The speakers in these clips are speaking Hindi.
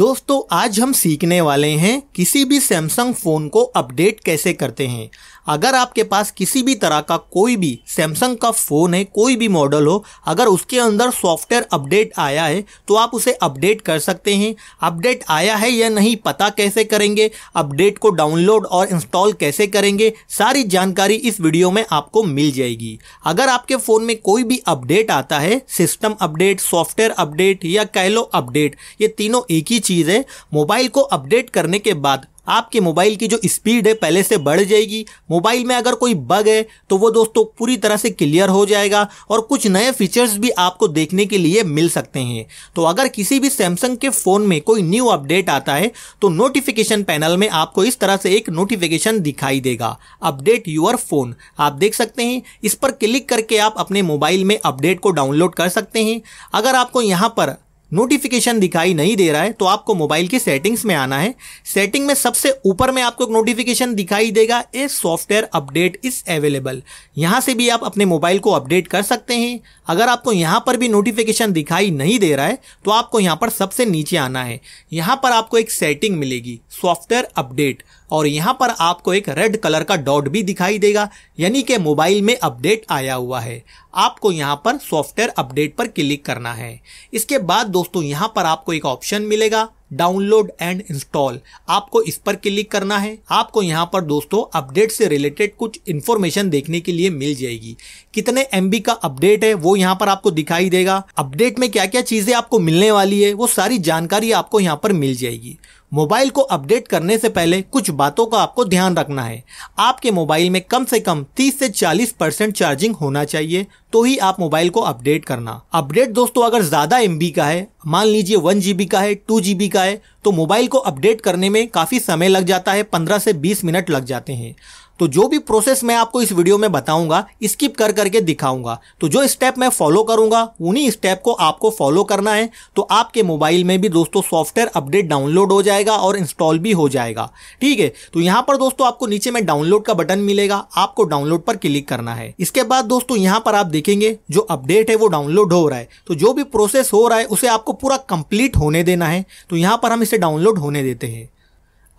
दोस्तों आज हम सीखने वाले हैं किसी भी सैमसंग फ़ोन को अपडेट कैसे करते हैं अगर आपके पास किसी भी तरह का कोई भी सैमसंग का फ़ोन है कोई भी मॉडल हो अगर उसके अंदर सॉफ्टवेयर अपडेट आया है तो आप उसे अपडेट कर सकते हैं अपडेट आया है या नहीं पता कैसे करेंगे अपडेट को डाउनलोड और इंस्टॉल कैसे करेंगे सारी जानकारी इस वीडियो में आपको मिल जाएगी अगर आपके फ़ोन में कोई भी अपडेट आता है सिस्टम अपडेट सॉफ्टवेयर अपडेट या कैलो अपडेट ये तीनों एक ही चीज़ है मोबाइल को अपडेट करने के बाद आपके मोबाइल की जो स्पीड है पहले से बढ़ जाएगी मोबाइल में अगर कोई बग है तो वो दोस्तों पूरी तरह से क्लियर हो जाएगा और कुछ नए फीचर्स भी आपको देखने के लिए मिल सकते हैं तो अगर किसी भी सैमसंग के फ़ोन में कोई न्यू अपडेट आता है तो नोटिफिकेशन पैनल में आपको इस तरह से एक नोटिफिकेशन दिखाई देगा अपडेट यूर फ़ोन आप देख सकते हैं इस पर क्लिक करके आप अपने मोबाइल में अपडेट को डाउनलोड कर सकते हैं अगर आपको यहाँ पर नोटिफिकेशन दिखाई नहीं दे रहा है तो आपको मोबाइल की सेटिंग्स में आना है सेटिंग में सबसे ऊपर में आपको एक नोटिफिकेशन दिखाई देगा a software update is available यहाँ से भी आप अपने मोबाइल को अपडेट कर सकते हैं अगर आपको यहाँ पर भी नोटिफिकेशन दिखाई नहीं दे रहा है तो आपको यहाँ पर सबसे नीचे आना है यहाँ पर आपको एक सेटिंग मिलेगी सॉफ्टवेयर अपडेट और यहाँ पर आपको एक रेड कलर का डॉट भी दिखाई देगा यानी कि मोबाइल में अपडेट आया हुआ है आपको यहाँ पर सॉफ्टवेयर अपडेट पर क्लिक करना है इसके बाद दोस्तों यहाँ पर आपको एक ऑप्शन मिलेगा डाउनलोड एंड इंस्टॉल आपको इस पर क्लिक करना है आपको यहाँ पर दोस्तों अपडेट से रिलेटेड कुछ इन्फॉर्मेशन देखने के लिए मिल जाएगी कितने एम का अपडेट है वो यहाँ पर आपको दिखाई देगा अपडेट में क्या क्या चीजें आपको मिलने वाली है वो सारी जानकारी आपको यहाँ पर मिल जाएगी मोबाइल को अपडेट करने से पहले कुछ बातों का आपको ध्यान रखना है आपके मोबाइल में कम से कम 30 से 40 परसेंट चार्जिंग होना चाहिए तो ही आप मोबाइल को अपडेट करना अपडेट दोस्तों अगर ज्यादा एम का है मान लीजिए वन जीबी का है टू जीबी का है तो मोबाइल को अपडेट करने में काफी समय लग जाता है पंद्रह से बीस मिनट लग जाते हैं तो जो भी प्रोसेस मैं आपको इस वीडियो में बताऊंगा स्किप कर करके दिखाऊंगा तो जो स्टेप मैं फॉलो करूंगा उन्हीं स्टेप को आपको फॉलो करना है तो आपके मोबाइल में भी दोस्तों सॉफ्टवेयर अपडेट डाउनलोड हो जाएगा और इंस्टॉल भी हो जाएगा ठीक है तो यहां पर दोस्तों आपको नीचे में डाउनलोड का बटन मिलेगा आपको डाउनलोड पर क्लिक करना है इसके बाद दोस्तों यहां पर आप देखेंगे जो अपडेट है वो डाउनलोड हो रहा है तो जो भी प्रोसेस हो रहा है उसे आपको पूरा कंप्लीट होने देना है तो यहां पर हम इसे डाउनलोड होने देते हैं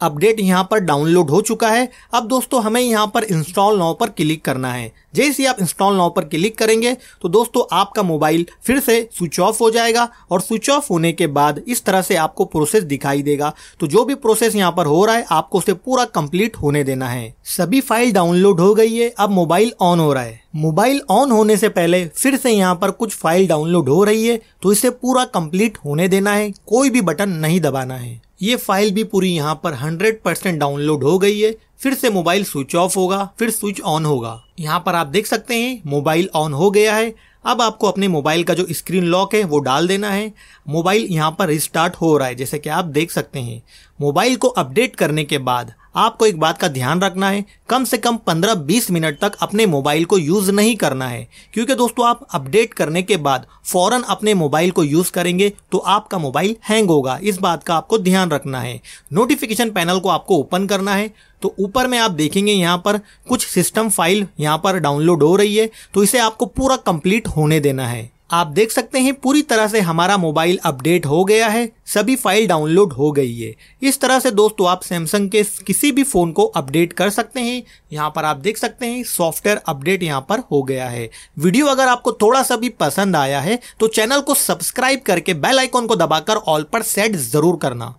अपडेट यहाँ पर डाउनलोड हो चुका है अब दोस्तों हमें यहाँ पर इंस्टॉल नाव पर क्लिक करना है जैसे आप इंस्टॉल नाव पर क्लिक करेंगे तो दोस्तों आपका मोबाइल फिर से स्विच ऑफ हो जाएगा और स्विच ऑफ होने के बाद इस तरह से आपको प्रोसेस दिखाई देगा तो जो भी प्रोसेस यहाँ पर हो रहा है आपको उसे पूरा कम्प्लीट होने देना है सभी फाइल डाउनलोड हो गई है अब मोबाइल ऑन हो रहा है मोबाइल ऑन होने से पहले फिर से यहाँ पर कुछ फाइल डाउनलोड हो रही है तो इसे पूरा कंप्लीट होने देना है कोई भी बटन नहीं दबाना है ये फाइल भी पूरी यहाँ पर 100% डाउनलोड हो गई है फिर से मोबाइल स्विच ऑफ होगा फिर स्विच ऑन होगा यहाँ पर आप देख सकते हैं मोबाइल ऑन हो गया है अब आपको अपने मोबाइल का जो स्क्रीन लॉक है वो डाल देना है मोबाइल यहाँ पर रिस्टार्ट हो रहा है जैसे कि आप देख सकते हैं मोबाइल को अपडेट करने के बाद आपको एक बात का ध्यान रखना है कम से कम 15-20 मिनट तक अपने मोबाइल को यूज़ नहीं करना है क्योंकि दोस्तों आप अपडेट करने के बाद फ़ौरन अपने मोबाइल को यूज़ करेंगे तो आपका मोबाइल हैंग होगा इस बात का आपको ध्यान रखना है नोटिफिकेशन पैनल को आपको ओपन करना है तो ऊपर में आप देखेंगे यहाँ पर कुछ सिस्टम फाइल यहाँ पर डाउनलोड हो रही है तो इसे आपको पूरा कंप्लीट होने देना है आप देख सकते हैं पूरी तरह से हमारा मोबाइल अपडेट हो गया है सभी फाइल डाउनलोड हो गई है इस तरह से दोस्तों आप सैमसंग के किसी भी फ़ोन को अपडेट कर सकते हैं यहाँ पर आप देख सकते हैं सॉफ्टवेयर अपडेट यहाँ पर हो गया है वीडियो अगर आपको थोड़ा सा भी पसंद आया है तो चैनल को सब्सक्राइब करके बेल आइकॉन को दबाकर ऑल पर सेट ज़रूर करना